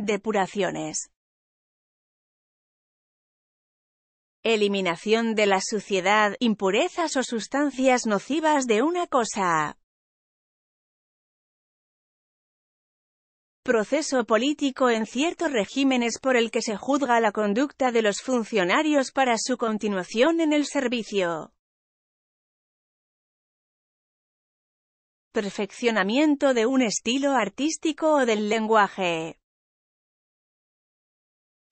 Depuraciones. Eliminación de la suciedad, impurezas o sustancias nocivas de una cosa. Proceso político en ciertos regímenes por el que se juzga la conducta de los funcionarios para su continuación en el servicio. Perfeccionamiento de un estilo artístico o del lenguaje.